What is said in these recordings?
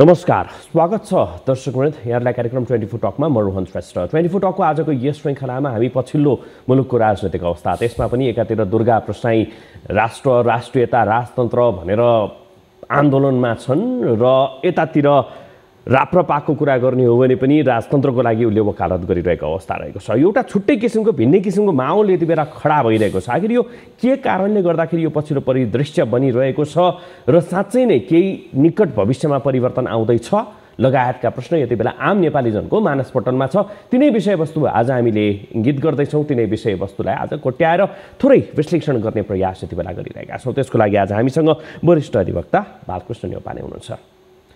नमस्कार स्वागत छ दर्शक वृन्द यहाँलाई कार्यक्रम ट्वेन्टी फोर टकमा म रोहन श्रेष्ठ ट्वेन्टी फोर टकको आजको यस श्रृङ्खलामा हामी पछिल्लो मुलुकको राजनैतिक अवस्था त्यसमा पनि एकातिर दुर्गा प्रसाई राष्ट्र राष्ट्रियता राजतन्त्र भनेर आन्दोलनमा छन् र यतातिर राप्रपाको कुरा गर्ने हो भने पनि राजतन्त्रको लागि उसले वकालत गरिरहेको अवस्था रहेको छ एउटा छुट्टै किसिमको भिन्नै किसिमको माहौल यति बेला खडा भइरहेको छ आखिर यो के कारणले गर्दाखेरि यो पछिल्लो परिदृश्य बनिरहेको छ र साँच्चै नै केही निकट भविष्यमा परिवर्तन आउँदैछ लगायतका प्रश्न यति बेला आम नेपालीजनको मानसपटनमा छ तिनै विषयवस्तु आज हामीले इङ्गित गर्दैछौँ तिनै विषयवस्तुलाई आज कोट्याएर थोरै विश्लेषण गर्ने प्रयास यति बेला गरिरहेका छौँ त्यसको लागि आज हामीसँग वरिष्ठ अधिवक्ता बालकृष्ण नेपाली हुनुहुन्छ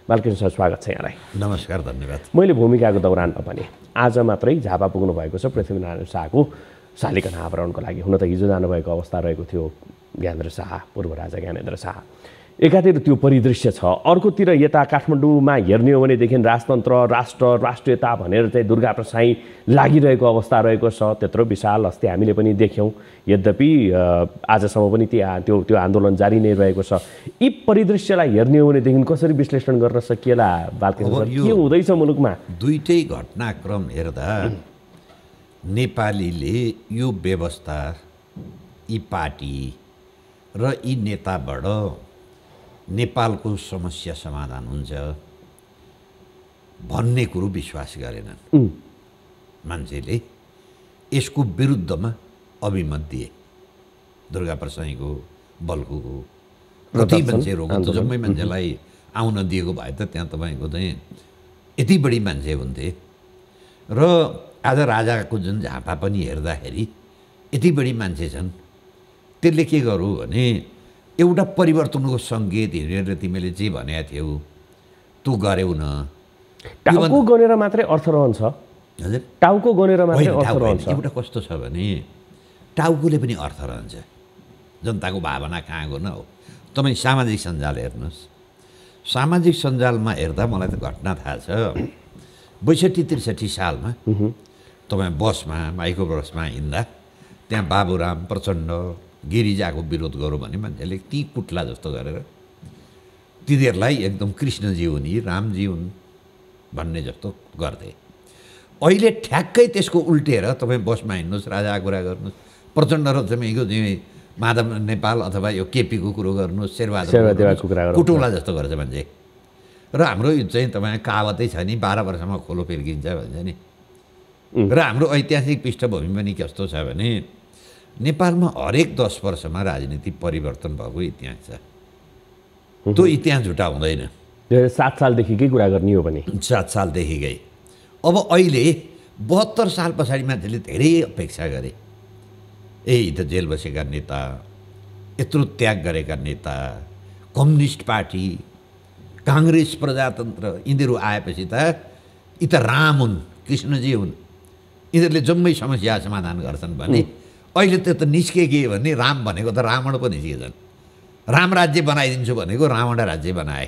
बालकृष्ण सर स्वागत छ यहाँलाई नमस्कार धन्यवाद मैले भूमिकाको दौरानमा पनि आज मात्रै झापा पुग्नु भएको छ पृथ्वीनारायण शाहको शालिकन आवरणको लागि हुन त हिजो जानुभएको अवस्था रहेको थियो ज्ञानेन्द्र शाह पूर्व राजा ज्ञानेन्द्र शाह एकातिर त्यो परिदृश्य छ अर्कोतिर यता काठमाडौँमा हेर्ने हो भनेदेखि राजतन्त्र राष्ट्र राष्ट्रियता भनेर चाहिँ दुर्गा प्रसाई लागिरहेको अवस्था रहेको छ त्यत्रो विशाल अस्ति हामीले पनि देख्यौँ यद्यपि आजसम्म पनि त्यो त्यो त्यो आन्दोलन जारी नै रहेको छ यी परिदृश्यलाई हेर्ने हो भनेदेखि कसरी विश्लेषण गर्न सकिएला बालकृष्ण के हुँदैछ मुलुकमा दुइटै घटनाक्रम हेर्दा नेपालीले यो व्यवस्था यी पार्टी र यी नेताबाट नेपालको समस्या समाधान हुन्छ भन्ने कुरो विश्वास गरेनन् मान्छेले यसको विरुद्धमा अभिमत दिए दुर्गा प्रसाईको बल्कुको र ती मान्छे रोग जम्मै मान्छेलाई आउन दिएको भए त त्यहाँ तपाईँको चाहिँ यति बढी मान्छे हुन्थे र आज राजाको जुन झापा पनि हेर्दाखेरि यति बढी मान्छे छन् त्यसले के गर्यो भने एउटा परिवर्तनको सङ्केत हेरेर तिमीले जे भनेको थियौ तँ गरेउ न टाउको गनेर मात्रै अर्थ रहन्छ हजुर टाउको गनेर मात्रै एउटा कस्तो छ भने टाउकोले पनि अर्थ रहन्छ जनताको भावना कहाँ गएन हो तपाईँ सामाजिक सञ्जाल हेर्नुहोस् सामाजिक सञ्जालमा हेर्दा मलाई त घटना थाहा छ बैसठी त्रिसठी सालमा तपाईँ बसमा माइक्रो बसमा हिँड्दा त्यहाँ बाबुराम प्रचण्ड गिरिजाको विरोध गरौँ भने मान्छेले ती कुट्ला जस्तो गरेर तिनीहरूलाई एकदम कृष्णजी हुन् रामजी हुन् भन्ने जस्तो गर्थे अहिले ठ्याक्कै त्यसको उल्टेर तपाईँ बसमा हिँड्नुहोस् राजा कुरा गर्नुहोस् प्रचण्ड र तपाईँको माधव नेपाल अथवा यो केपीको कुरो गर्नुहोस् शेरवा कुटौला जस्तो गर्छ मान्छे र हाम्रो यो चाहिँ तपाईँ कावतै छ नि बाह्र वर्षमा खोलो फिर्किन्छ भन्छ नि र हाम्रो ऐतिहासिक पृष्ठभूमि पनि कस्तो छ भने नेपालमा हरेक दस वर्षमा राजनीति परिवर्तन भएको इतिहास छ त्यो इतिहास झुटा हुँदैन सात सालदेखिकै कुरा गर्ने हो भने सात सालदेखिकै अब अहिले बहत्तर साल पछाडि मान्छेले धेरै अपेक्षा गरे ए त जेल बसेका नेता यत्रो त्याग गरेका नेता कम्युनिस्ट पार्टी काङ्ग्रेस प्रजातन्त्र यिनीहरू आएपछि त यी त राम हुन् कृष्णजी हुन् यिनीहरूले जम्मै समस्या समाधान गर्छन् भने अहिले त्यो त निस्के के भने राम भनेको त रावण पनि निस्केछन् राम राज्य बनाइदिन्छु भनेको रावण राज्य बनाए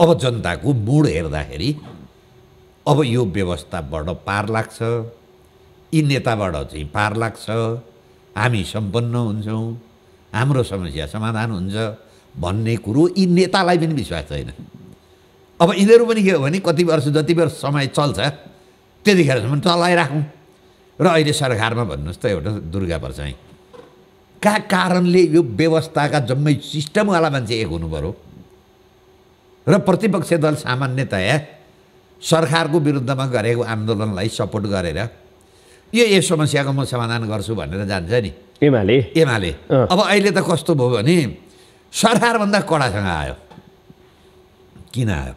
अब जनताको मुड हेर्दाखेरि अब यो व्यवस्थाबाट पार लाग्छ यी नेताबाट चाहिँ पार लाग्छ हामी सम्पन्न हुन्छौँ हाम्रो समस्या समाधान हुन्छ भन्ने कुरो यी नेतालाई पनि विश्वास छैन अब यिनीहरू पनि के हो भने कति वर्ष जति वर्ष समय चल्छ त्यतिखेरसम्म चलाइराखौँ र अहिले सरकारमा भन्नुहोस् त एउटा दुर्गा चाहिँ का कारणले यो व्यवस्थाका जम्मै सिस्टमवाला मान्छे एक हुनु पऱ्यो र प्रतिपक्ष दल सामान्यतया सरकारको विरुद्धमा गरेको आन्दोलनलाई सपोर्ट गरेर यो यो समस्याको म समाधान गर्छु भनेर जान्छ नि एमाले एमाले अब अहिले त कस्तो भयो भने सरकारभन्दा कडासँग आयो किन आयो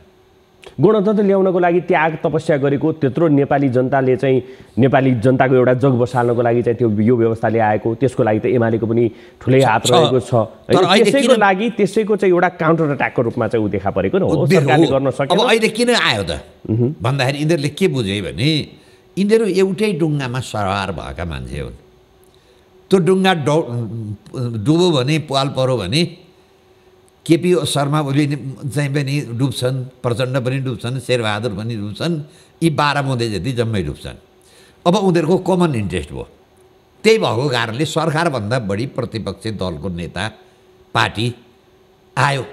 गणतन्त्र ल्याउनको लागि त्याग तपस्या गरेको त्यत्रो नेपाली जनताले चाहिँ नेपाली जनताको एउटा जग बसाल्नको लागि चाहिँ त्यो यो व्यवस्था ल्याएको त्यसको लागि त एमालेको पनि ठुलै हात रहेको छ त्यसैको लागि त्यसैको चाहिँ एउटा काउन्टर अट्याकको रूपमा चाहिँ ऊ देखा परेको गर्न अब अहिले किन आयो त भन्दाखेरि यिनीहरूले के बुझे भने यिनीहरू एउटै डुङ्गामा सवार भएका मान्छे हुन् त्यो डुङ्गा डुबो भने पाल पऱ्यो भने केपी शर्मा ओली चाहिँ पनि डुब्छन् प्रचण्ड पनि डुब्छन् शेरबहादुर पनि डुब्छन् यी बाह्र बुँदे जति जम्मै डुब्छन् अब उनीहरूको कमन इन्ट्रेस्ट भयो त्यही भएको कारणले सरकारभन्दा बढी प्रतिपक्षी दलको नेता पार्टी आयो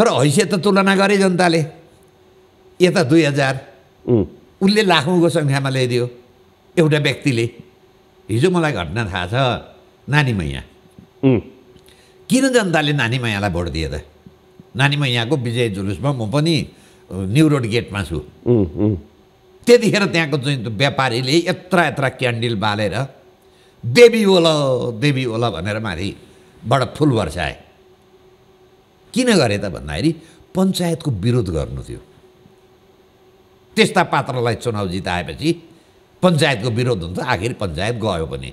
तर हैसियत त तुलना गरे जनताले यता दुई हजार उसले लाखौँको सङ्ख्यामा ल्याइदियो एउटा व्यक्तिले हिजो मलाई घटना थाहा छ नानी मैया किन जनताले नानी मैयालाई भोट दिए त नानीमा यहाँको विजय जुलुसमा म पनि न्यु रोड गेटमा छु त्यतिखेर त्यहाँको चाहिँ व्यापारीले यत्र यत्र क्यान्डल बालेर देवी ओल देवी ओल भनेर माथिबाट फुल वर्षाए किन गरे त भन्दाखेरि पञ्चायतको विरोध गर्नु थियो त्यस्ता पात्रलाई चुनाव जिताएपछि पञ्चायतको विरोध हुन्छ आखिर पञ्चायत गयो पनि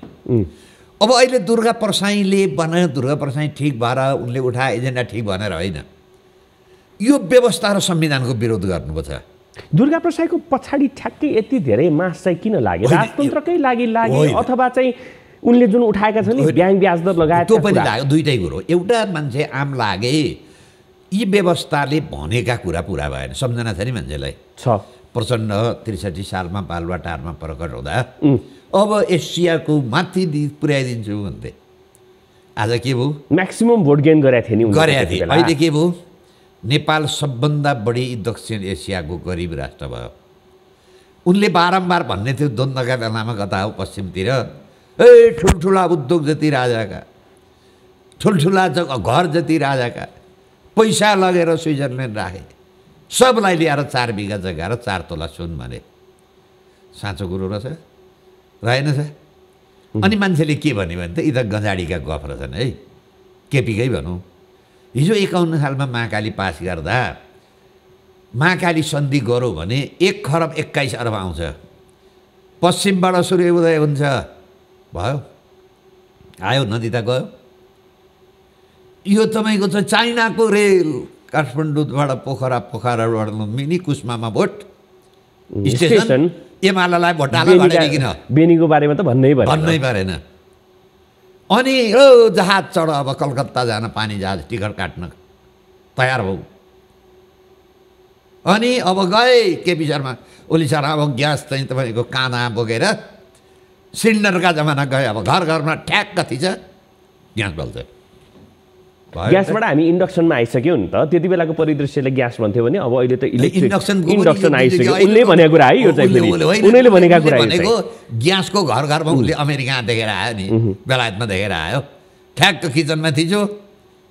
अब अहिले दुर्गा प्रसाईले बना दुर्गा प्रसाई ठिक भएर उनले उठाए एजेन्डा ठिक भनेर होइन यो व्यवस्था र संविधानको विरोध गर्नुपर्छ दुर्गा प्रसाईको पछाडि ठ्याक्कै यति धेरै मास चाहिँ किन लाग्यो राजतन्त्रकै लागि लाग्यो अथवा चाहिँ उनले जुन उठाएका छन् ब्याङ्क ब्याज दर लगाए त्यो पनि लाग्यो दुइटै कुरो एउटा मान्छे आम लागे यी व्यवस्थाले भनेका कुरा पुरा भएन सम्झना छ नि मान्छेलाई छ प्रचण्ड त्रिसठी सालमा बालुवाटारमा प्रकट हुँदा अब एसियाको माथि पुर्याइदिन्छु भन्थे आज के भयो म्याक्सिमम् भोट गेन गरेका थिए नि गरेका थिए अहिले के भयो नेपाल सबभन्दा बढी दक्षिण एसियाको गरिब राष्ट्र भयो उनले बारम्बार भन्ने थियो द्वन्द्वका बेलामा कता हो पश्चिमतिर ए ठुल्ठुला उद्योग जति राजाका ठुल्ठुला घर जति राजाका पैसा लगेर स्विजरल्यान्ड राखे सबलाई ल्याएर चार बिघा जग्गा र चार तोला सुन भने साँचो कुरो रहेछ रहेन छ अनि मान्छेले के भन्यो भने त यी त गजाडीका गफ रहेछन् है केपीकै भनौँ हिजो एकाउन्न सालमा महाकाली पास गर्दा महाकाली सन्धि गरौँ भने एक खरब एक्काइस अरब आउँछ पश्चिमबाट सूर्य उदय हुन्छ भयो आयो नदी त गयो यो तपाईँको चाहिँ चाइनाको रेल काठमाडौँबाट पोखरा पोखराबाट मिनी कुसमामा भोट स्टेसन एमालालाई किन बेनीको बारेमा त भन्नै भन्नै परेन अनि ओ जहाज चढ अब कलकत्ता जान पानी जहाज टिकट काट्न तयार भाउ अनि अब गए केपी शर्मा ओली शर्मा अब ग्यास चाहिँ तपाईँको काना बोकेर सिलिन्डरका जमाना गए अब घर घरमा ठ्याक्क थिच ग्यास बल्छ ग्यासबाट हामी इन्डक्सनमा आइसक्यौँ नि त त्यति बेलाको परिदृश्यले ग्यास भन्थ्यो भने अब अहिले त इलेक्ट्रिक इन्डक्सन आइसक्यो उसले भनेको कुरा है यो चाहिँ उनीले भनेका कुरा भनेको ग्यासको घर घरमा उसले अमेरिका देखेर आयो नि बेलायतमा देखेर आयो ठ्याक्क किचनमा थिचो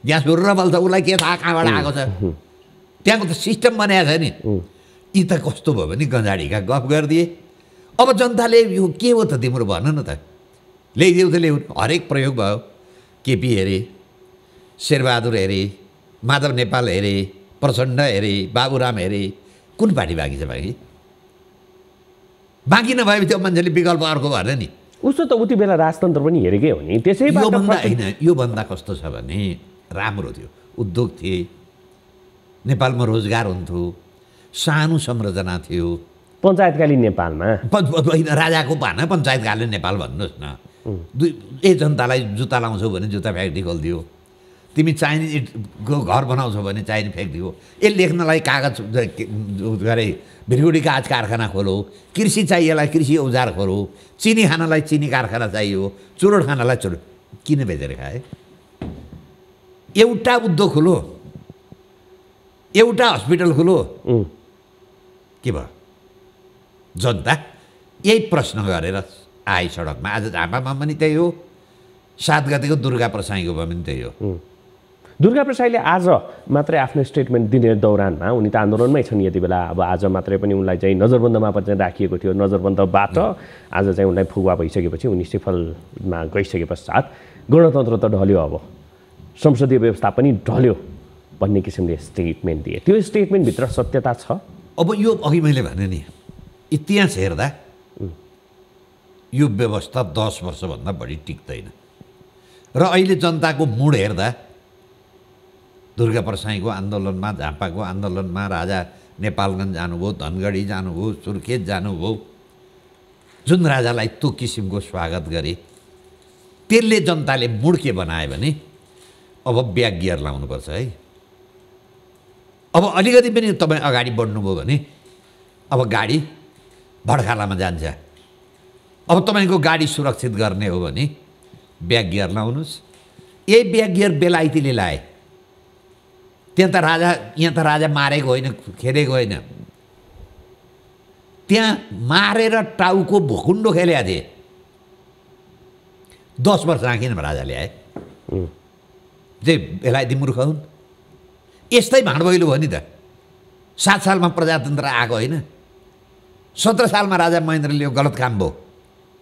ग्यास बल बल्छ उसलाई के थाहा कहाँबाट आएको छ त्यहाँको त सिस्टम बनाएको छ नि यी त कस्तो भयो भने गन्जाडीका गफ गरिदिए अब जनताले यो के हो त तिम्रो भन न त ल्याइदेऊ त ल्याउनु हरेक प्रयोग भयो केपी हेरे शेरबहादुर हेरे माधव नेपाल हेरे प्रचण्ड हेरे बाबुराम हेरे कुन पार्टी बाँकी छ बाँकी बाँकी नभए त्यो मान्छेले विकल्प अर्को भएन नि उसो त उति बेला राजतन्त्र पनि हेरेकै हो नि त्यसै योभन्दा होइन योभन्दा कस्तो छ भने राम्रो थियो उद्योग थिए नेपालमा रोजगार हुन्थ्यो सानो संरचना थियो पञ्चायतकालीन नेपालमा होइन राजाको भाना पञ्चायतकालीन नेपाल भन्नुहोस् न दुई ए जनतालाई जुत्ता लाउँछौ भने जुत्ता फ्याक्ट्री खोलिदियो तिमी चाइनिजको घर बनाउँछौ भने चाइनिज हो यसले लेख्नलाई कागज के अरे भिरगुडी कागज कारखाना खोलो कृषि चाहिएलाई कृषि औजार खोलो चिनी खानालाई चिनी कारखाना चाहियो चुरोट खानालाई चुरोट किन बेचेर खाए एउटा उद्योग खोलो एउटा हस्पिटल खोलो के भयो जनता यही प्रश्न गरेर आए सडकमा आज झापामा पनि त्यही हो सात गतेको दुर्गा प्रसाईको भए पनि त्यही हो दुर्गा प्रसाईले आज मात्रै आफ्नो स्टेटमेन्ट दिने दौरानमा उनी त आन्दोलनमै छन् यति बेला अब आज मात्रै पनि उनलाई चाहिँ नजरबन्दमा पनि राखिएको थियो नजरबन्दबाट आज चाहिँ उनलाई फुवा भइसकेपछि उनी सिफलमा गइसके पश्चात गणतन्त्र त ढल्यो अब संसदीय व्यवस्था पनि ढल्यो भन्ने किसिमले स्टेटमेन्ट दिए त्यो स्टेटमेन्टभित्र सत्यता छ अब यो अघि मैले भने नि इतिहास हेर्दा यो व्यवस्था दस वर्षभन्दा बढी टिक्दैन र अहिले जनताको मुड हेर्दा दुर्गा प्रसाईको आन्दोलनमा झापाको आन्दोलनमा राजा नेपालगञ्ज जानुभयो धनगढी जानुभयो सुर्खेत जानुभयो जुन राजालाई त्यो किसिमको स्वागत गरे त्यसले जनताले मुड्के बनायो भने अब ब्याग गियर लाउनुपर्छ है अब अलिकति पनि तपाईँ अगाडि बढ्नुभयो भने अब गाडी भडखालामा जान्छ अब तपाईँको गाडी सुरक्षित गर्ने हो भने ब्याग गियर लाउनुहोस् यही ब्याग गियर बेलायतीले लाए त्यहाँ त राजा यहाँ त राजा मारेको होइन खेलेको होइन त्यहाँ मारेर टाउको भुकुन्डो खेलेका थिए दस वर्ष राखिन राजाले आए जे बेलायती मूर्ख हुन् यस्तै भाँडभैलो भयो नि त सात सालमा प्रजातन्त्र आएको होइन सत्र सालमा राजा महेन्द्रले यो गलत काम भयो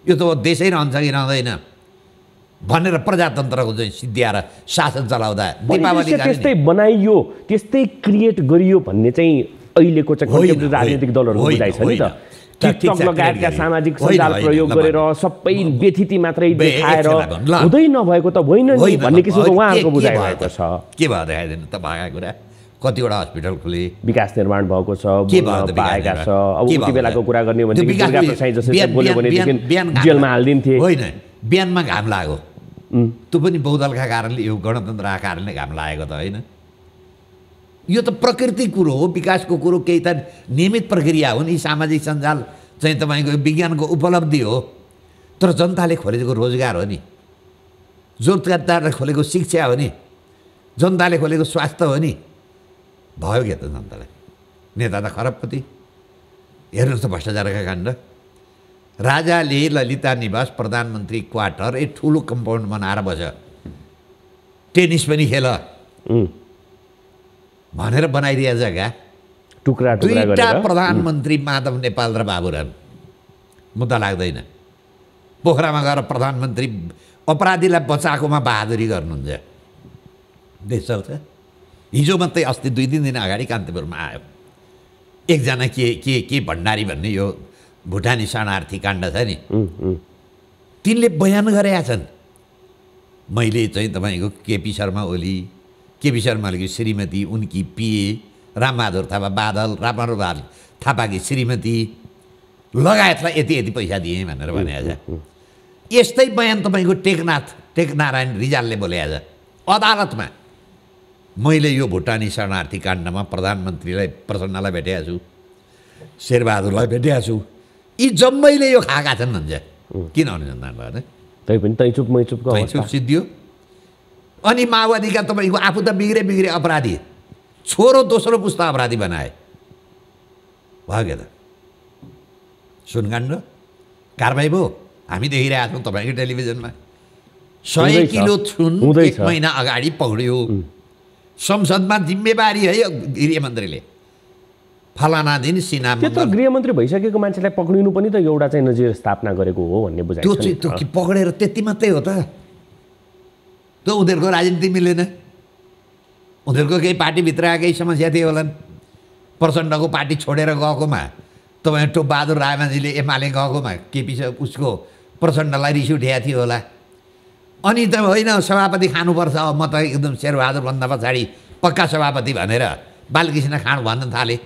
यो त देशै रहन्छ कि रहँदैन भनेर प्रजातन्त्रको चाहिँ सिद्ध्याएर शासन चलाउँदा दीपावली त्यस्तै बनाइयो त्यस्तै क्रिएट गरियो भन्ने चाहिँ अहिलेको चाहिँ राजनीतिक दलहरू बुझाइ छ नि त टिकटक लगायतका सामाजिक सञ्जाल प्रयोग गरेर सबै व्यथिति मात्रै देखाएर हुँदै नभएको त होइन नि भन्ने किसिमको उहाँहरूको बुझाइ भएको छ के भयो देखाइदिनु त भागा कुरा कतिवटा हस्पिटल खुले विकास निर्माण भएको छ पाएका छ अब उति बेलाको कुरा गर्ने हो भनेदेखि जेलमा हालिदिन्थे होइन बिहानमा घाम लाग्यो त्यो पनि बहुदलका कारणले यो गणतन्त्रका कारणले घाम लागेको त होइन यो त प्रकृति कुरो हो विकासको कुरो केही त नियमित प्रक्रिया हो नि सामाजिक सञ्जाल चाहिँ तपाईँको विज्ञानको उपलब्धि हो तर जनताले खोलेको रोजगार हो नि जोरतारले खोलेको शिक्षा हो नि जनताले खोलेको स्वास्थ्य हो नि भयो क्या त जनतालाई नेता त खराबपति हेर्नुहोस् त भ्रष्टाचारका काण्ड राजाले ललिता निवास प्रधानमन्त्री क्वार्टर ए ठुलो कम्पाउन्ड बनाएर बस टेनिस पनि खेल भनेर बनाइदिए जग्गा टुक्रा दुईवटा प्रधानमन्त्री माधव नेपाल र बाबुराम मुद्दा लाग्दैन पोखरामा गएर प्रधानमन्त्री अपराधीलाई बचाएकोमा बहादुरी गर्नुहुन्छ देश हिजो मात्रै अस्ति दुई तिन दिन अगाडि कान्तिपुरमा आयो एकजना के के के भण्डारी भन्ने यो भुटानी शरणार्थी काण्ड छ नि तिनले बयान गरेका छन् मैले चाहिँ तपाईँको केपी शर्मा ओली केपी शर्मा ओलीको श्रीमती उनकी पिए रामबहादुर थापा बादल रामबहादुर थापाकी श्रीमती लगायतलाई यति यति पैसा दिएँ भनेर भनेको छ यस्तै बयान तपाईँको टेकनाथ टेकनारायण रिजालले बोलेको छ अदालतमा मैले यो भुटानी शरणार्थी काण्डमा प्रधानमन्त्रीलाई प्रसन्नलाई भेटेको छु शेरबहादुरलाई भेटेको छु यी जम्मैले यो खाएका छन् भन्छ किन अनुसन्धान भएन तै पनि तैचुप मैचुपको तैचुप सिद्धियो अनि माओवादीका तपाईँको आफू त बिग्रे बिग्रे अपराधी छोरो दोस्रो पुस्ता अपराधी बनाए भयो क्या त सुनकाण्ड कारवाही भयो हामी देखिरहेका छौँ तपाईँकै टेलिभिजनमा सय किलो छुन एक महिना अगाडि पौड्यो संसदमा जिम्मेवारी है गृहमन्त्रीले फलाना दिन सिना त्यो त गृहमन्त्री भइसकेको मान्छेलाई पक्रिनु पनि त एउटा चाहिँ नजिर स्थापना गरेको हो भन्ने बुझाइ त्यो चाहिँ त्यो पक्रेर त्यति मात्रै हो त त्यो उनीहरूको राजनीति मिलेन उनीहरूको केही पार्टीभित्र केही समस्या थियो होलान् प्रचण्डको पार्टी छोडेर गएकोमा तपाईँ बहादुर रायमाझीले एमाले गएकोमा केपी उसको प्रचण्डलाई रिस उठ्याएको थियो होला अनि त होइन सभापति खानुपर्छ म त एकदम शेरबहादुर भन्दा पछाडि पक्का सभापति भनेर बालकृष्ण खाँड भन्न थालेँ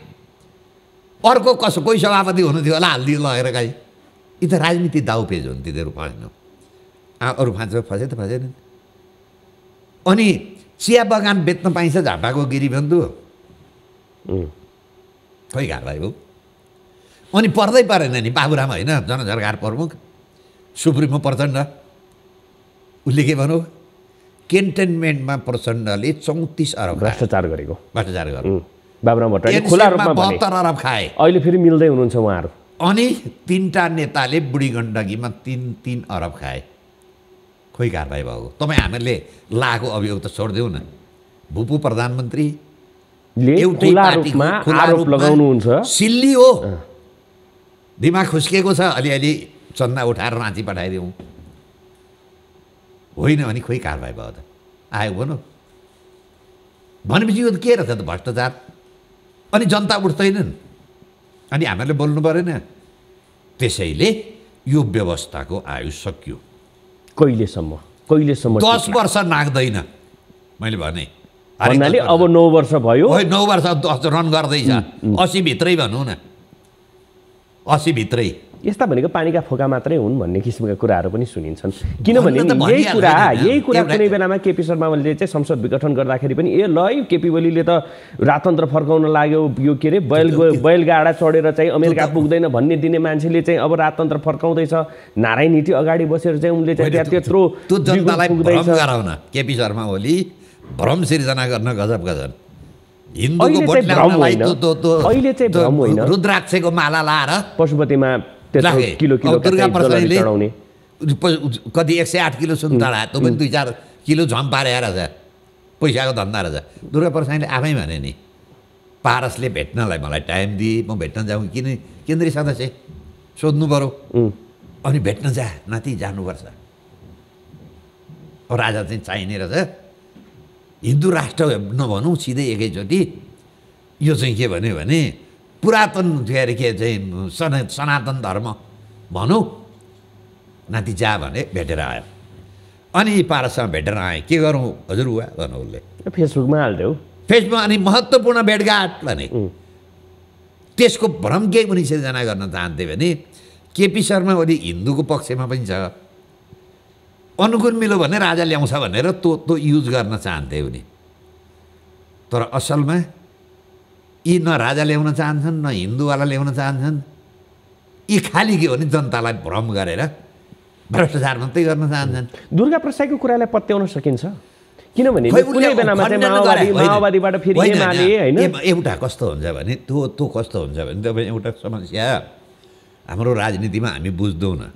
अर्को कसो कोही सभापति थियो होला हालिदियो लगेर गाई यी त राजनीति दाउपेज हुन् तिनीहरू फसेन अरू फाँचो फसे त फसेन अनि चिया बगान बेच्न पाइन्छ झापाको गिरी बन्दु खोइ भाइ हो अनि पर्दै परेन नि बाबुराम होइन जनझरघार प्रमुख सुप्रिमो प्रचण्ड उसले के भनौँ केन्टोनमेन्टमा प्रचण्डले चौतिस अरब भ्रष्टाचार गरेको भ्रष्टाचार गरेको बाबुराम भट्टराई खुला रूपमा बहत्तर अरब खाए अहिले फेरि मिल्दै हुनुहुन्छ उहाँहरू अनि तिनवटा नेताले बुढी गण्डकीमा तिन तिन अरब खाए खोइ कारवाही भएको तपाईँ हामीहरूले लाएको अभियोग त छोडिदेऊ न भूपू प्रधानमन्त्री सिल्ली हो दिमाग खुस्किएको छ अलिअलि चन्दा उठाएर राँची पठाइदिउँ होइन भने खोइ कारवाही भयो त आयो भनौँ भनेपछि यो के रहेछ त भ्रष्टाचार अनि जनता उठ्दैनन् अनि हामीहरूले बोल्नु परेन त्यसैले यो व्यवस्थाको आयु सकियो कहिलेसम्म कहिलेसम्म दस वर्ष नाग्दैन मैले भने अब नौ वर्ष भयो नौ वर्ष दस रन गर्दैछ असीभित्रै भनौँ न असीभित्रै यस्ता भनेको पानीका फोका मात्रै हुन् भन्ने किसिमका कुराहरू पनि सुनिन्छन् किनभने यही कुरा यही कुरा कुनै बेलामा केपी शर्मा ओलीले चाहिँ संसद विघटन गर्दाखेरि पनि ए लै केपी ओलीले त राजतन्त्र फर्काउन लाग्यो यो के अरे बैल बैलगाडा चढेर चाहिँ अमेरिका पुग्दैन भन्ने दिने मान्छेले चाहिँ अब राजतन्त्र फर्काउँदैछ नारायण हिटी अगाडि बसेर चाहिँ उनले चाहिँ त्यत्रो गराउन केपी शर्मा ओली भ्रम सिर्जना गर्न गजब गजब हिन्दूको भ्रम होइन रुद्राक्षको माला लाएर पशुपतिमा किलो किलो कति एक सय आठ किलो सुन चढाए पनि दुई चार किलो झम्पारे रहेछ पैसाको धन्दा रहेछ दुर्गा प्रसाईले आफै भने नि पारसले भेट्नलाई मलाई टाइम दिए म भेट्न जाउँ किन केन्द्रीय सदस्य सोध्नु पऱ्यो अनि भेट्न जा नाति जानुपर्छ राजा चाहिँ चाहिने रहेछ हिन्दू राष्ट्र नभनौँ सिधै एकैचोटि यो चाहिँ के भन्यो भने पुरातन थियो अरे के चाहिँ सना सनातन धर्म भनौँ नाति जा भने भेटेर आयो अनि पारसँग भेटेर आएँ के गरौँ हजुर वा भनौँ उसले फेसबुकमा हालिदेऊ फेसबुक अनि महत्त्वपूर्ण भेटघाट भने त्यसको भ्रम केही पनि सिर्जना गर्न चाहन्थे भने केपी शर्मा ओली हिन्दूको पक्षमा पनि छ अनुकूल मिलो भने राजा ल्याउँछ भनेर त्यो त्यो युज गर्न चाहन्थे उनी तर असलमा यी न राजा ल्याउन चाहन्छन् न हिन्दूवाला ल्याउन चाहन्छन् यी खालि के हो भने जनतालाई भ्रम गरेर भ्रष्टाचार मात्रै गर्न चाहन्छन् दुर्गा प्रसाईको कुरालाई पत्याउन सकिन्छ किनभने एउटा कस्तो हुन्छ भने त्यो त्यो कस्तो हुन्छ भने तपाईँ एउटा समस्या हाम्रो राजनीतिमा हामी बुझ्दैनौँ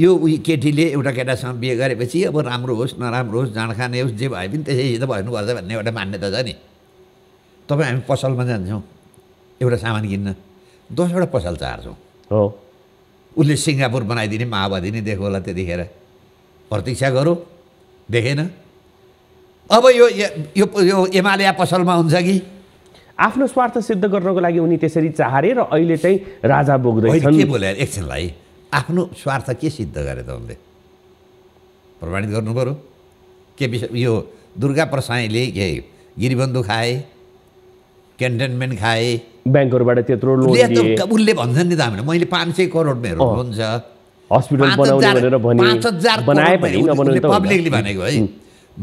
यो उयो केटीले एउटा केटासँग बिहे गरेपछि अब राम्रो होस् नराम्रो होस् जाँड खाने होस् जे भए पनि त्यसै त्यसैसित भन्नुपर्छ भन्ने एउटा मान्यता छ नि तपाईँ हामी पसलमा जान्छौँ एउटा सामान किन्न दसवटा पसल चार्छौँ हो उसले सिङ्गापुर बनाइदिने माओवादी नै देखो होला त्यतिखेर प्रतीक्षा गरौँ देखेन अब यो यो यो एमाले पसलमा हुन्छ कि आफ्नो स्वार्थ सिद्ध गर्नको लागि उनी त्यसरी चाहे र अहिले चाहिँ राजा बोक्दै के बोले एकछिनलाई आफ्नो स्वार्थ के सिद्ध गरे त उनले प्रमाणित गर्नु पऱ्यो के विषय यो दुर्गा प्रसाईले के गिरीबन्धु खाए क्यान्टोनमेन्ट खाएँ ब्याङ्कहरूबाट त्यत्रो लोन उसले भन्छ नि त हामीले मैले पाँच सय करोड मेरो लोन छ हस्पिटल बनाउने भनेर भने पाँच हजार बनाए पनि पब्लिकले भनेको है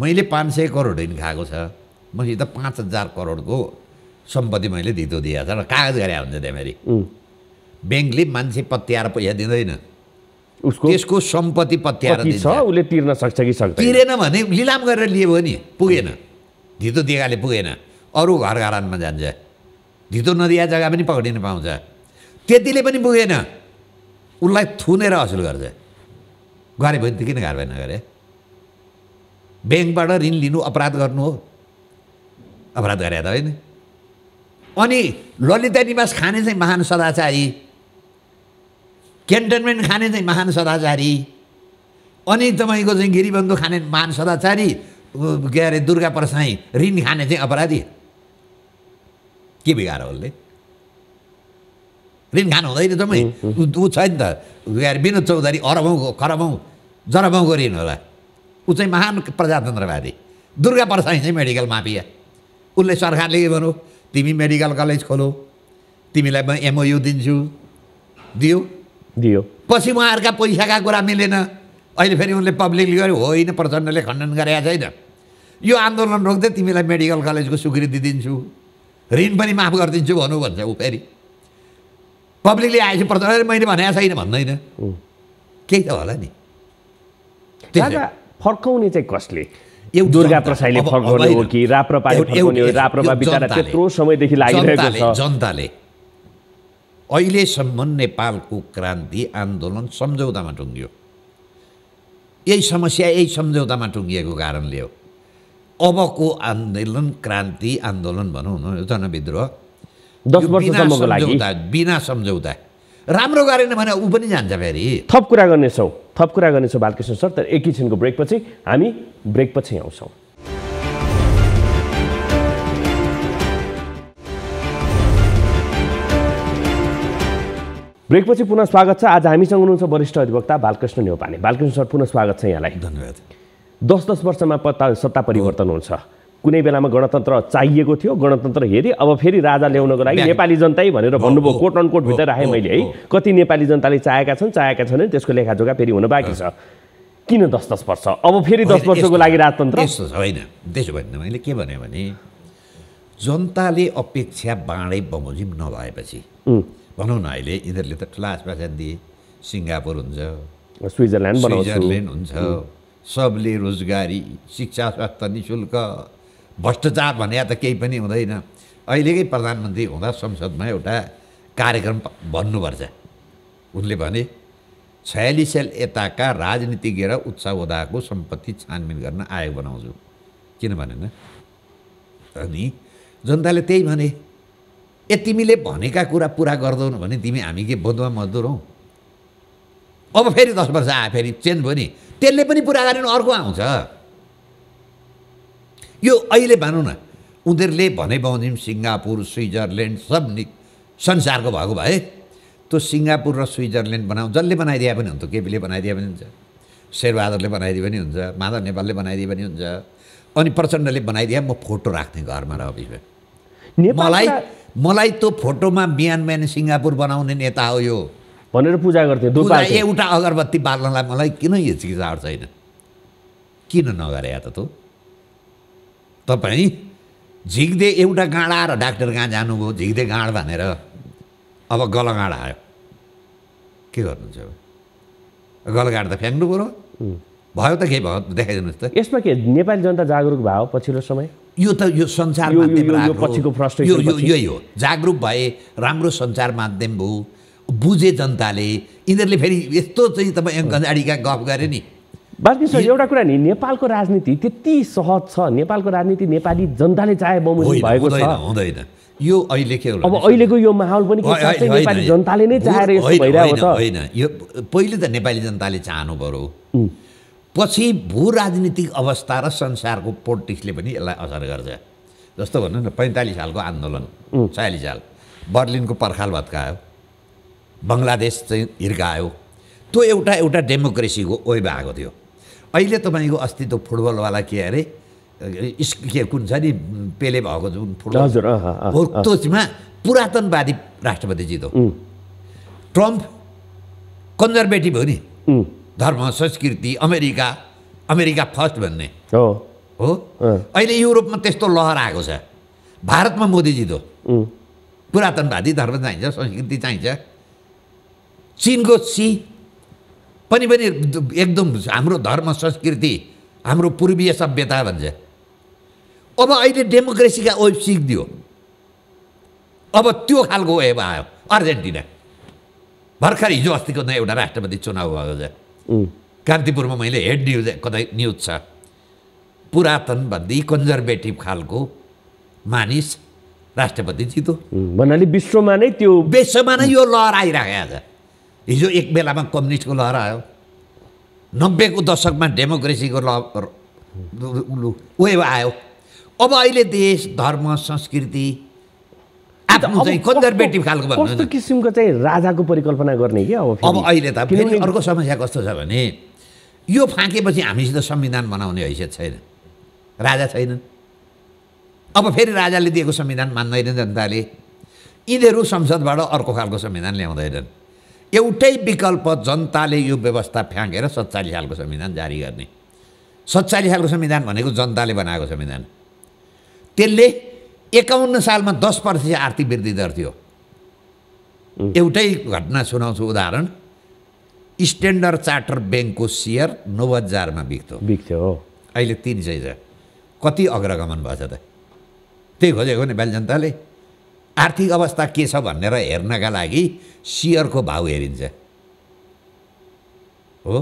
मैले पाँच सय करोड होइन खाएको छ मसित पाँच हजार करोडको सम्पत्ति मैले धितो दिएको छ र कागज गरे हुन्छ त्यहाँनिर ब्याङ्कले मान्छे पत्याएर पैसा दिँदैन उसको त्यसको सम्पत्ति पत्याएर दिन्छ उसले तिर्न सक्छ कि सक्छ तिरेन भने लिलाम गरेर लियो नि पुगेन धितो दिएकाले पुगेन अरू घर घरानमा जान्छ धितो नदिया जग्गा पनि पक्रिन पाउँछ त्यतिले पनि पुगेन उसलाई थुनेर असुल गर्छ गरे भने त किन कारवाही नगरे ब्याङ्कबाट ऋण लिनु अपराध गर्नु हो अपराध गरे त होइन अनि ललिता निवास खाने चाहिँ महान सदाचारी क्यान्टनमेन्ट खाने चाहिँ महान सदाचारी अनि तपाईँको चाहिँ गिरिबन्धु खाने महान सदाचारी के अरे दुर्गा प्रसाई ऋण खाने चाहिँ अपराधी के बिगार उसले ऋण खानु हुँदैन जम्मै ऊ छ नि त विनोद चौधरी अरबौँ खरबौँ जरबौँको ऋण होला ऊ चाहिँ महान प्रजातन्त्रवादी दुर्गा परसाई चाहिँ मेडिकल माफिया उसले सरकारले के भनौँ तिमी मेडिकल कलेज खोलो तिमीलाई म एमओयु दिन्छु दियो दियो पछि उहाँहरूका पैसाका कुरा मिलेन अहिले फेरि उनले पब्लिकले गर्यो होइन प्रचण्डले खण्डन गरेका छैन यो आन्दोलन रोक्दै तिमीलाई मेडिकल कलेजको स्वीकृति दिन्छु ऋण पनि माफ गरिदिन्छु भनौँ भन्छ ऊ फेरि पब्लिकले आएपछि प्रचार मैले भनेको छैन भन्दैन केही त होला नि फर्काउने चाहिँ कसले दुर्गा प्रसाईले फर्काउने हो कि राप्रपाले राप्रपा त्यत्रो समयदेखि लागिरहेको छ जनताले अहिलेसम्म नेपालको क्रान्ति आन्दोलन सम्झौतामा टुङ्गियो यही समस्या यही सम्झौतामा टुङ्गिएको कारणले हो अबको आन्दोलन क्रान्ति आन्दोलन भनौँ न यो जनविद्रोह दस लागि बिना सम्झौता राम्रो गरेन भने ऊ पनि जान्छ फेरि थप कुरा गर्नेछौँ थप कुरा गर्नेछौँ बालकृष्ण सर तर एकैछिनको ब्रेकपछि हामी ब्रेकपछि आउँछौँ ब्रेकपछि पुनः स्वागत छ आज हामीसँग हुनुहुन्छ वरिष्ठ अधिवक्ता बालकृष्ण नेउपाने बालकृष्ण सर पुनः स्वागत छ यहाँलाई धन्यवाद दस दस वर्षमा पत्ता सत्ता परिवर्तन हुन्छ कुनै बेलामा गणतन्त्र चाहिएको थियो गणतन्त्र हेरेँ अब फेरि राजा ल्याउनको लागि नेपाली जनतै भनेर भन्नुभयो कोट अन भित्र राखेँ मैले है कति नेपाली जनताले चाहेका छन् चाहेका छैनन् त्यसको लेखाजोखा फेरि हुन बाँकी छ किन दस दस वर्ष अब फेरि दस वर्षको लागि राजतन्त्र होइन त्यसो भएन मैले के भने भने जनताले अपेक्षा बाँडै बमोजिम नभएपछि भनौँ न अहिले यिनीहरूले त ठुला आश्वासन दिए सिङ्गापुर हुन्छ स्विजरल्यान्ड स्विजरल्यान्ड हुन्छ सबले रोजगारी शिक्षा स्वास्थ्य नि शुल्क भ्रष्टाचार भने त केही पनि हुँदैन अहिलेकै प्रधानमन्त्री हुँदा संसदमा एउटा कार्यक्रम भन्नुपर्छ उनले भने छयालिस यताका राजनीतिज्ञ र उत्साहदाको सम्पत्ति छानबिन गर्न आयोग बनाउँछु किन भनेन अनि जनताले त्यही भने ए तिमीले भनेका कुरा पुरा गर्दैनौ भने तिमी हामी के बोधमा मजदुर हौ अब फेरि दस वर्ष आयो फेरि चेन्ज भयो नि त्यसले पनि पुरा गरेन अर्को आउँछ यो अहिले भनौँ न उनीहरूले भने भने सिङ्गापुर स्विजरल्यान्ड सब नि संसारको भएको भए त्यो सिङ्गापुर र स्विजरल्यान्ड बनाउ जसले बनाइदिए पनि हुन्छ केपीले बनाइदिए पनि हुन्छ शेरबहादुरले बनाइदिए पनि हुन्छ माधव नेपालले बनाइदिए पनि हुन्छ अनि प्रचण्डले बनाइदिए म फोटो राख्थेँ घरमा र मलाई मलाई त्यो फोटोमा बिहान बिहान सिङ्गापुर बनाउने नेता हो यो भनेर पूजा गर्थे एउटा अगरबत्ती बाल्नलाई मलाई किन यो चिजाहरू छैन किन नगरे त तँ तपाईँ झिक्दै एउटा गाँड आएर डाक्टर कहाँ जानुभयो झिक्दे गाँड भनेर अब गलगाँड आयो के गर्नुहुन्छ अब गलगाँड त फ्याँक्नु पऱ्यो भयो त के भयो देखाइदिनुहोस् त यसमा के नेपाली जनता जागरुक भयो पछिल्लो समय यो त यो सञ्चार माध्यम यही हो जागरुक भए राम्रो सञ्चार माध्यम भयो बुझे जनताले यिनीहरूले फेरि यस्तो चाहिँ तपाईँ अगाडिका गफ गरे नि बाँकी सर एउटा कुरा नि नेपालको राजनीति त्यति सहज छ नेपालको राजनीति नेपाली जनताले चाहे बमोजिम भएको छ हुँदैन यो अहिले के अब अहिलेको यो माहौल पनि नेपाली जनताले नै चाहेर होइन यो पहिले त नेपाली जनताले चाहनु पऱ्यो पछि भू राजनीतिक अवस्था र संसारको पोलिटिक्सले पनि यसलाई असर गर्छ जस्तो भन्नु न पैँतालिस सालको आन्दोलन छयालिस साल बर्लिनको पर्खाल भत्कायो बङ्गलादेश चाहिँ हिर्कायो त्यो एउटा एउटा डेमोक्रेसीको ओइब आएको थियो अहिले तपाईँको अस्तित्व फुटबलवाला के अरे के कुन छ नि पेले भएको जुन फुटबल त्यसमा पुरातनवादी राष्ट्रपति जितो ट्रम्प कन्जर्भेटिभ हो नि धर्म संस्कृति अमेरिका अमेरिका फर्स्ट भन्ने हो अहिले युरोपमा त्यस्तो लहर आएको छ भारतमा मोदी जितो पुरातनवादी धर्म चाहिन्छ संस्कृति चाहिन्छ चिनको सी पनि पनि एकदम हाम्रो धर्म संस्कृति हाम्रो पूर्वीय सभ्यता भन्छ अब अहिले डेमोक्रेसीका वेब सिकिदियो अब त्यो खालको वेब आयो अर्जेन्टिना भर्खर हिजो अस्तिको नयाँ एउटा राष्ट्रपति चुनाव भएको छ कान्तिपुरमा मैले हेड न्युज कतै न्युज छ पुरातन भन्दै कन्जर्भेटिभ खालको मानिस राष्ट्रपति जितो भन्नाले विश्वमा नै त्यो विश्वमा नै यो लहर आइरहेको छ हिजो एक बेलामा कम्युनिस्टको लहर आयो नब्बेको दशकमा डेमोक्रेसीको लु वेभ आयो अब अहिले देश धर्म संस्कृति कन्जर्भेटिभ खालको भन्नु किसिमको चाहिँ राजाको परिकल्पना गर्ने कि अब अब अहिले त फेरि अर्को समस्या कस्तो छ भने यो फाँकेपछि हामीसित संविधान बनाउने हैसियत छैन राजा छैनन् अब फेरि राजाले दिएको संविधान मान्दैन जनताले यिनीहरू संसदबाट अर्को खालको संविधान ल्याउँदैनन् एउटै विकल्प जनताले यो व्यवस्था फ्याँकेर सत्तालिस सालको संविधान जारी गर्ने सत्तालिस सालको संविधान भनेको जनताले बनाएको संविधान त्यसले एकाउन्न सालमा दस प्रतिशत आर्थिक वृद्धि दर थियो एउटै घटना सुनाउँछु उदाहरण स्ट्यान्डर्ड चार्टर ब्याङ्कको सेयर नब्बे हजारमा बिक्थ्यो बिक्थ्यो हो अहिले तिन सय छ कति अग्रगमन भएछ त त्यही खोजेको नेपाली जनताले आर्थिक अवस्था के छ भनेर हेर्नका लागि सियरको भाउ हेरिन्छ हो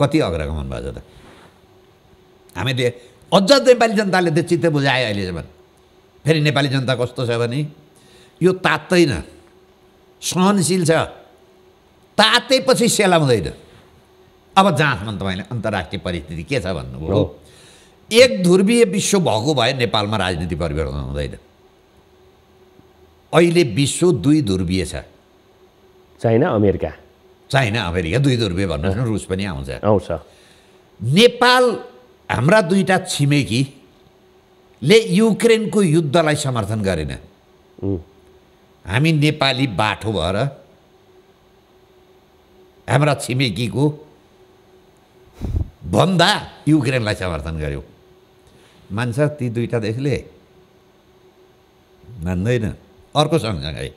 कति अग्रगमन भएको त हामीले अझ नेपाली जनताले त्यो चित्त बुझायो अहिलेसम्म फेरि नेपाली जनता कस्तो छ भने यो तात्दैन सहनशील छ तातेपछि सेलाउँदैन अब जाँच तपाईँले अन्तर्राष्ट्रिय परिस्थिति के छ भन्नुभयो एक ध्रुवीय विश्व भएको भए नेपालमा राजनीति परिवर्तन हुँदैन अहिले विश्व दुई ध्रुवीय छ चाइना अमेरिका चाइना अमेरिका दुई ध्रुवीय भन्नुहोस् न रुस पनि आउँछ आउँछ नेपाल हाम्रा दुईवटा छिमेकीले युक्रेनको युद्धलाई समर्थन गरेन हामी नेपाली बाठो भएर हाम्रा छिमेकीको भन्दा युक्रेनलाई समर्थन गऱ्यौँ मान्छ ती दुईवटा देशले मान्दैन अर्को सँगसँगै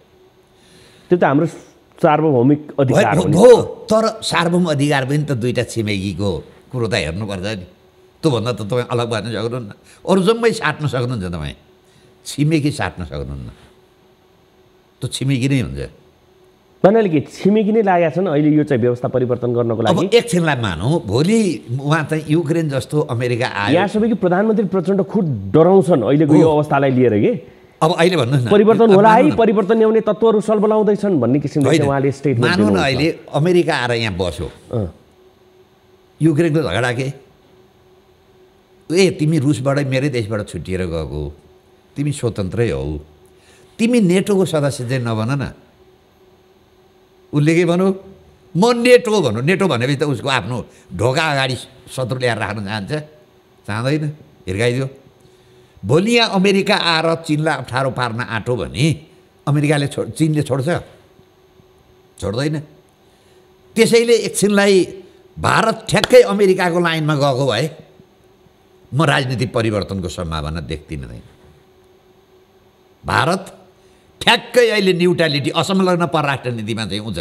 त्यो त हाम्रो सार्वभौमिक अधिकार हो तर सार्वभौम अधिकार पनि त दुईवटा छिमेकीको कुरो त हेर्नुपर्छ नि त्योभन्दा त तपाईँ अलग भएर सक्नुहुन्न अरू जम्मै साट्न सक्नुहुन्छ तपाईँ छिमेकी साट्न सक्नुहुन्न त्यो छिमेकी नै हुन्छ भन्नाले कि छिमेकी नै लागेका छन् अहिले यो चाहिँ व्यवस्था परिवर्तन गर्नको लागि एकछिनलाई मानौँ भोलि उहाँ चाहिँ युक्रेन जस्तो अमेरिका आयो यहाँसम्म कि प्रधानमन्त्री प्रचण्ड खुद डराउँछन् अहिलेको यो अवस्थालाई लिएर कि अब अहिले भन्नुहोस् न परिवर्तन होला है परिवर्तन ल्याउने तत्त्वहरू सल्बलाउँदैछन् भन्ने किसिमले उहाँले स्टेट मानौँ न अहिले अमेरिका आएर यहाँ बस्यो युक्रेनको झगडा के ए तिमी रुसबाट मेरै देशबाट छुट्टिएर गएको तिमी स्वतन्त्रै हौ तिमी नेटोको सदस्य चाहिँ नभन न उसले के भनौँ म नेटो भनौँ नेटो भनेपछि त उसको आफ्नो ढोका अगाडि शत्रु ल्याएर राख्न चाहन्छ चाहँदैन हिर्काइदियो भोलि यहाँ अमेरिका आएर चिनलाई अप्ठ्यारो पार्न आँटो भने अमेरिकाले छो चिनले छोड्छ छोड्दैन त्यसैले एकछिनलाई भारत ठ्याक्कै अमेरिकाको लाइनमा गएको भए म राजनीति परिवर्तनको सम्भावना देख्दिनँ भारत ठ्याक्कै अहिले न्युट्रालिटी असंलग्न परराष्ट्र नीतिमा चाहिँ हुन्छ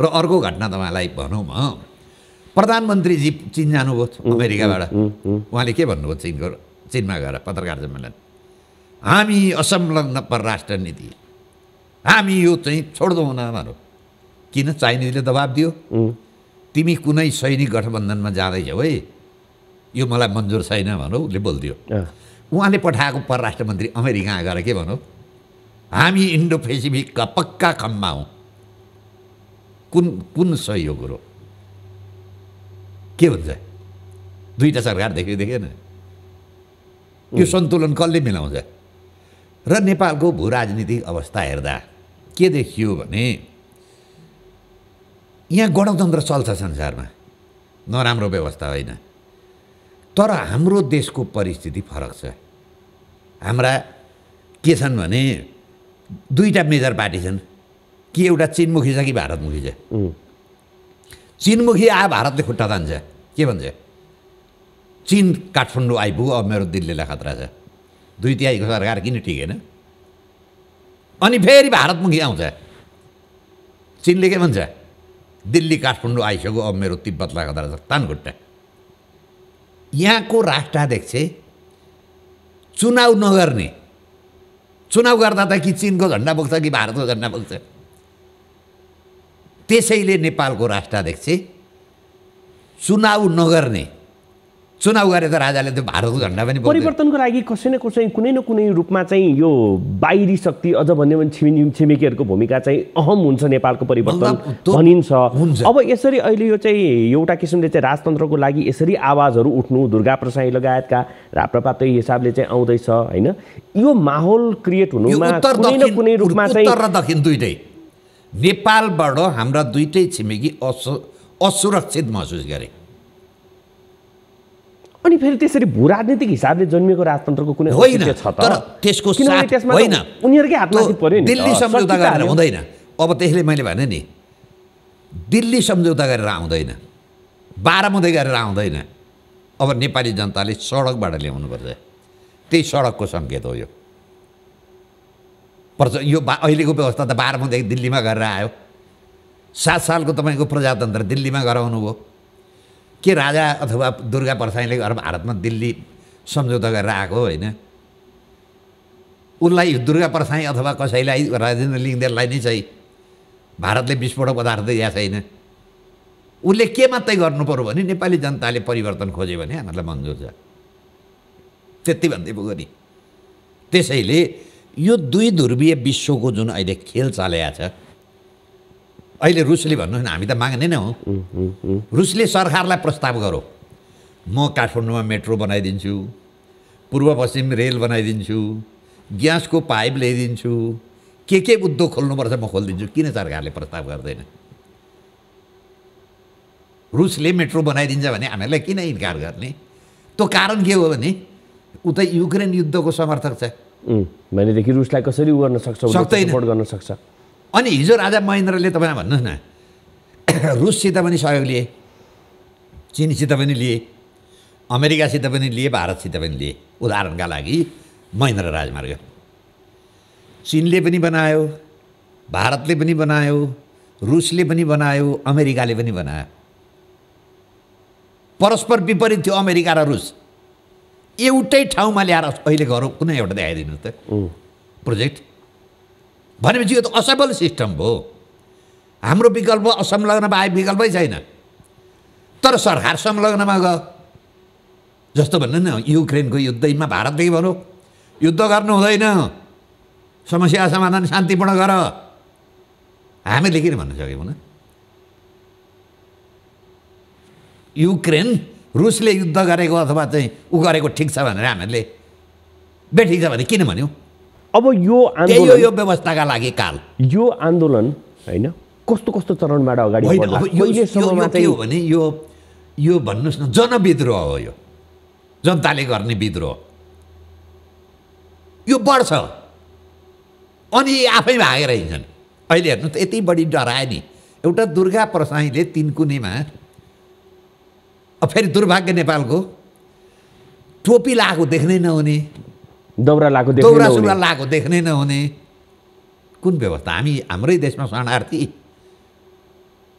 र अर्को घटना तपाईँलाई भनौँ म प्रधानमन्त्रीजी चिन जानुभयो अमेरिकाबाट उहाँले के भन्नुभयो चिनको चिनमा गएर पत्रकार सम्मेलन हामी असंलग्न परराष्ट्र नीति हामी यो चाहिँ छोड्दैनौँ हाम्रो किन चाइनिजले दबाब दियो तिमी कुनै सैनिक गठबन्धनमा जाँदैछौ है यो मलाई मन्जुर छैन भनौँ उसले बोलिदियो उहाँले पठाएको परराष्ट्र मन्त्री अमेरिका गएर के भनौँ हामी इन्डो पेसिफिकका पक्का खम्मा हौँ कुन कुन सहयोगहरू हो के भन्छ दुईवटा सरकार देख्यो देखेन यो सन्तुलन कसले मिलाउँछ र नेपालको भू राजनीतिक अवस्था हेर्दा के देखियो भने यहाँ गणतन्त्र चल्छ संसारमा नराम्रो व्यवस्था होइन तर हाम्रो देशको परिस्थिति फरक छ हाम्रा के छन् भने दुईवटा मेजर पार्टी छन् कि एउटा चिनमुखी छ कि भारतमुखी छ चिनमुखी आ भारतले खुट्टा तान्छ के भन्छ चिन काठमाडौँ आइपुग्यो अब मेरो दिल्लीलाई खतरा छ दुई तिहाईको सरकार किन होइन अनि फेरि भारतमुखी आउँछ चिनले के भन्छ दिल्ली काठमाडौँ आइसक्यो अब मेरो तिब्बतलाई खतरा छ तानखुट्टा यहाँको राष्ट्राध्यक्ष चुनाव नगर्ने चुनाव गर्दा त कि चिनको झन्डा बोक्छ कि भारतको झन्डा बोक्छ त्यसैले नेपालको राष्ट्राध्यक्ष चुनाव नगर्ने चुनाव गरेर राजाले त्यो भारतको झन्डा पनि परिवर्तनको लागि कसै न कसै कुनै न कुनै रूपमा चाहिँ यो बाहिरी शक्ति अझ भन्यो भने छिमे छिमेकीहरूको भूमिका चाहिँ अहम हुन्छ नेपालको परिवर्तन भनिन्छ अब यसरी अहिले यो चाहिँ एउटा किसिमले चाहिँ राजतन्त्रको लागि यसरी आवाजहरू उठ्नु दुर्गा प्रसाई लगायतका राप्रपा हिसाबले चाहिँ आउँदैछ होइन यो माहौल क्रिएट हुनुमा कुनै न कुनै रूपमा चाहिँ दुइटै नेपालबाट हाम्रा दुइटै छिमेकी असु असुरक्षित महसुस गरे अनि फेरि त्यसरी भू राजनीतिक हिसाबले जन्मिएको राजतन्त्रको कुनै होइन छ तर त्यसको होइन उनीहरूकै हातमाथि पर्यो दिल्ली सम्झौता गरेर हुँदैन अब त्यसले मैले भने नि दिल्ली सम्झौता गरेर आउँदैन बाह्रमती गरेर आउँदैन अब नेपाली जनताले सडकबाट ल्याउनु पर्छ त्यही सडकको सङ्केत हो यो पर्छ यो बा अहिलेको व्यवस्था त बाह्रमदेखि दिल्लीमा गरेर आयो सात सालको तपाईँको प्रजातन्त्र दिल्लीमा गराउनु भयो के राजा अथवा दुर्गा प्रसाईले गएर भारतमा दिल्ली सम्झौता गरेर आएको होइन उसलाई दुर्गा प्रसाई अथवा कसैलाई राजेन्द्र लिङ्गदेवलाई नै चाहिँ भारतले विस्फोटक पदार्थ दिएको छैन उसले के मात्रै गर्नु पऱ्यो भने नेपाली जनताले परिवर्तन खोज्यो भने हामीलाई मन्जुर छ त्यति भन्दै पुग्यो नि त्यसैले यो दुई ध्रुवीय विश्वको जुन अहिले खेल चलेको छ अहिले रुसले भन्नु हामी त माग्ने नै हो रुसले सरकारलाई प्रस्ताव गरौँ म काठमाडौँमा मेट्रो बनाइदिन्छु पूर्व पश्चिम रेल बनाइदिन्छु ग्यासको पाइप ल्याइदिन्छु के के उद्योग खोल्नुपर्छ म खोलिदिन्छु किन सरकारले प्रस्ताव गर्दैन रुसले मेट्रो बनाइदिन्छ भने हामीहरूलाई किन इन्कार गर्ने त्यो कारण के हो भने उता युक्रेन युद्धको समर्थक छ भनेदेखि रुसलाई कसरी गर्न सक्छ गर्न सक्छ अनि हिजो राजा महेन्द्रले तपाईँलाई भन्नुहोस् न रुससित पनि सहयोग लिए चिनसित पनि लिए अमेरिकासित पनि लिए भारतसित पनि लिए उदाहरणका लागि महेन्द्र राजमार्ग चिनले पनि बनायो भारतले पनि बनायो रुसले पनि बनायो अमेरिकाले पनि बनायो परस्पर विपरीत थियो अमेरिका र रुस एउटै ठाउँमा ल्याएर अहिले गरौँ कुनै एउटा देखाइदिनु त प्रोजेक्ट भनेपछि यो त असफल सिस्टम भयो हाम्रो विकल्प असंलग्नमा आए विकल्पै छैन तर सरकार संलग्नमा गयो जस्तो भन्नु न युक्रेनको युद्धमा भारतदेखि भनौँ युद्ध गर्नु हुँदैन समस्या समाधान शान्तिपूर्ण गर हामीले किन भन्न सक्यौँ न युक्रेन रुसले युद्ध गरेको अथवा चाहिँ ऊ गरेको ठिक छ भनेर हामीहरूले बेठिक छ भने किन भन्यौँ अब यो आन्दोलन यो व्यवस्थाका लागि काल यो आन्दोलन होइन कस्तो कस्तो चरणबाट अगाडि भने यो यो भन्नुहोस् न जनविद्रोह हो यो जनताले गर्ने विद्रोह यो बढ्छ अनि आफै भागेर हिँड्छन् अहिले हेर्नु त यति बढी डरायो नि एउटा दुर्गा प्रसाईले तिनकुनीमा फेरि दुर्भाग्य नेपालको टोपी लगाएको देख्नै नहुने दौरा लगाएको दौरा सुरुवाल लगाएको देख्ने नहुने कुन व्यवस्था हामी हाम्रै देशमा शरणार्थी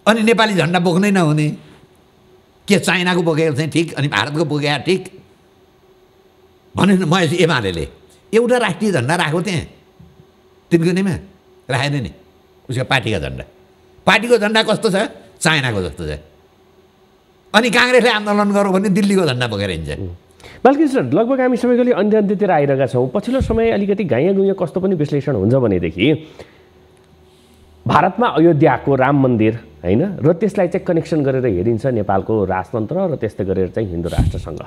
अनि नेपाली झन्डा बोक्नै नहुने के चाइनाको बोकेको चाहिँ ठिक अनि भारतको बोकेका ठिक भने महेश एमाले एउटा राष्ट्रिय झन्डा राखेको त्यहाँ तिनकुनेमा राखेन नि उसको पार्टीको झन्डा पार्टीको झन्डा कस्तो छ चाइनाको जस्तो छ अनि काङ्ग्रेसले आन्दोलन गरौँ भने दिल्लीको झन्डा बोकेर हिँड्छ बालकृष्ण सर लगभग हामी सबैको लागि अन्त्य अन्त्यतिर आइरहेका छौँ पछिल्लो समय अलिकति घाइँ गुइयाँ कस्तो पनि विश्लेषण हुन्छ भनेदेखि भारतमा अयोध्याको राम मन्दिर होइन र त्यसलाई चाहिँ कनेक्सन गरेर हेरिन्छ नेपालको राजतन्त्र र त्यस्तै गरेर चाहिँ हिन्दू राष्ट्रसँग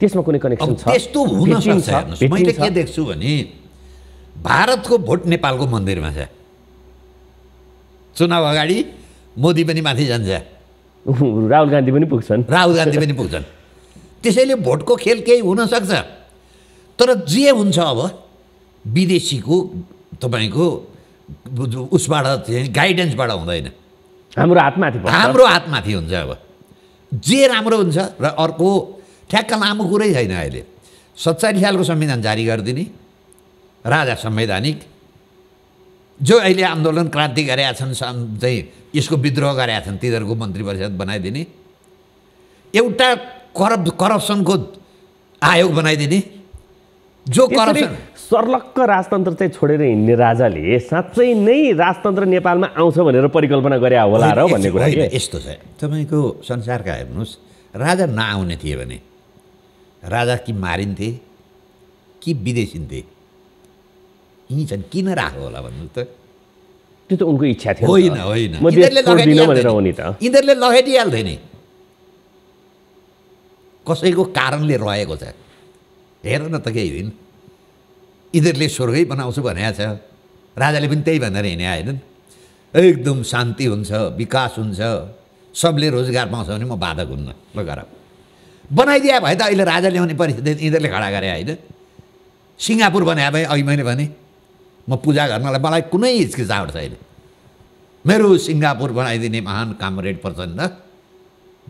त्यसमा कुनै कनेक्सन छ त्यस्तो मैले के देख्छु भने भारतको भोट नेपालको मन्दिरमा छ चुनाव अगाडि मोदी पनि माथि जान्छ राहुल गान्धी पनि पुग्छन् राहुल गान्धी पनि पुग्छन् त्यसैले भोटको खेल केही हुनसक्छ तर जे हुन्छ अब विदेशीको तपाईँको उसबाट गाइडेन्सबाट हुँदैन हाम्रो हातमाथि हाम्रो हातमाथि हुन्छ अब जे राम्रो हुन्छ र अर्को ठ्याक्क लामो कुरै छैन अहिले सत्तरी सालको संविधान जारी गरिदिने राजा संवैधानिक जो अहिले आन्दोलन क्रान्ति गरेका छन् चाहिँ यसको विद्रोह गरेका छन् तिनीहरूको मन्त्री परिषद बनाइदिने एउटा करप करप्सनको आयोग बनाइदिने जो करप्सन सर्लक्क राजतन्त्र चाहिँ छोडेर हिँड्ने राजाले साँच्चै नै राजतन्त्र नेपालमा आउँछ भनेर परिकल्पना गरे होला र भन्ने कुरा यस्तो छ तपाईँको संसारका हेर्नुहोस् राजा नआउने थिए भने राजा कि मारिन्थे कि विदेशिन्थे यहीँ छन् किन राख्यो होला भन्नु त त्यो त उनको इच्छा थियो होइन होइन यिनीहरूले लगाइदिइहाल्थे नि कसैको कारणले रहेको छ हेर न त केही होइन यिनीहरूले स्वर्गै बनाउँछु भनेको छ राजाले पनि त्यही भनेर हिँडे होइनन् एकदम शान्ति हुन्छ विकास हुन्छ सबले रोजगार पाउँछ भने म बाधक हुन्न ल गर बनाइदिए भए त अहिले राजा ल्याउने परिस्थिति यिनीहरूले खडा गरे होइन सिङ्गापुर बनाए भए अघि मैले भने म पूजा गर्नलाई मलाई कुनै हिचकिचावट छैन मेरो सिङ्गापुर बनाइदिने महान कामरेड प्रचण्ड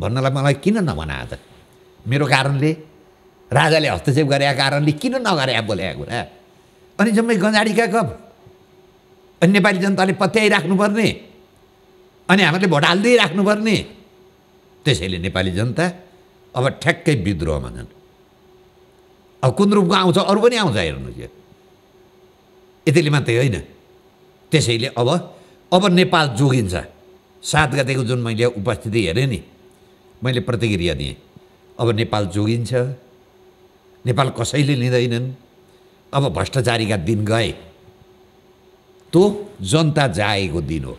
भन्नलाई मलाई किन नभना त मेरो कारणले राजाले हस्तक्षेप गरेका कारणले किन नगरे बोलेका कुरा अनि जम्मै गजाडीका कप अनि नेपाली जनताले पत्याइराख्नुपर्ने अनि हामीले भोट हाल्दै राख्नुपर्ने त्यसैले नेपाली जनता अब ठ्याक्कै विद्रोहमा छन् अब कुन रूपको आउँछ अरू पनि आउँछ हेर्नु यो यतिले मात्रै होइन त्यसैले अब अब नेपाल जोगिन्छ सात गतेको जुन मैले उपस्थिति हेरेँ नि मैले प्रतिक्रिया दिएँ अब नेपाल जोगिन्छ नेपाल कसैले लिँदैनन् अब भ्रष्टाचारीका दिन गए त्यो जनता जाएको दिन हो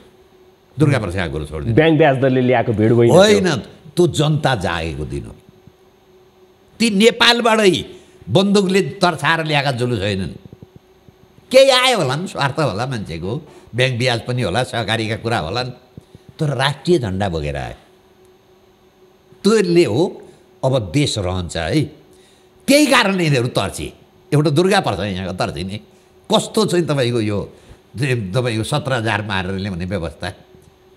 दुर्गा प्रसाद गुरु छोड्नु ब्याङ्क ब्याज दरले ल्याएको भिड होइन होइन त्यो जनता जागेको दिन हो ती नेपालबाटै बन्दुकले तर्छाएर ल्याएका जुलुस होइनन् केही आयो होला नि स्वार्थ होला मान्छेको ब्याङ्क ब्याज पनि होला सहकारीका कुरा होलान् तर राष्ट्रिय झन्डा बोकेर आयो त्यसले हो अब देश रहन्छ है त्यही कारणले यिनीहरू तर्चे एउटा दुर्गा पर्छ यहाँको नि कस्तो चाहिँ तपाईँको यो तपाईँको सत्र हजार मारेर ल्याउने व्यवस्था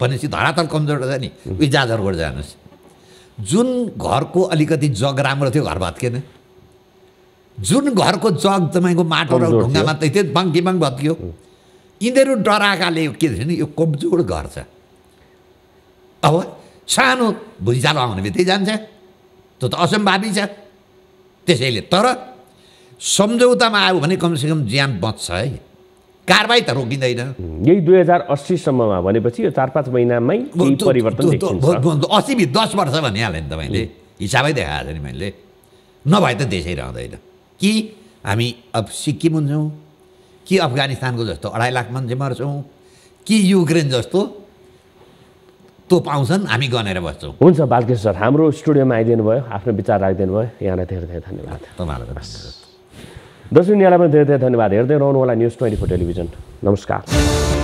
भनेपछि धरातल कमजोर छ नि उयो जाजरबाट जानुहोस् जुन घरको अलिकति जग राम्रो थियो घर भत्केन जुन घरको जग तपाईँको माटो र ढुङ्गामा मात्रै थियो बाङ भत्कियो यिनीहरू डराएकाले के थियो यो कमजोर घर छ अब सानो भुइँचालो आउने बित्तिकै जान्छ त्यो त असम्भावी छ त्यसैले तर सम्झौतामा आयो भने कमसेकम ज्यान बच्छ है कारवाही त रोकिँदैन यही दुई हजार अस्सीसम्ममा भनेपछि यो चार पाँच महिनामै परिवर्तन अस्सी दस वर्ष भनिहालेँ नि तपाईँले हिसाबै देखाएको छ नि मैले नभए त देशै रहँदैन कि हामी अब सिक्किम हुन्छौँ कि अफगानिस्तानको जस्तो अढाई लाख मान्छे मर्छौँ कि युक्रेन जस्तो तो पाउँछन् हामी गनेर बस्छौँ हुन्छ बालकृष्ण सर हाम्रो स्टुडियोमा आइदिनु भयो आफ्नो विचार राखिदिनु भयो यहाँलाई धेरै धेरै धन्यवाद तपाईँलाई हस् यहाँलाई पनि धेरै धेरै धन्यवाद हेर्दै रहनु होला न्युज ट्वेन्टी फोर टेलिभिजन नमस्कार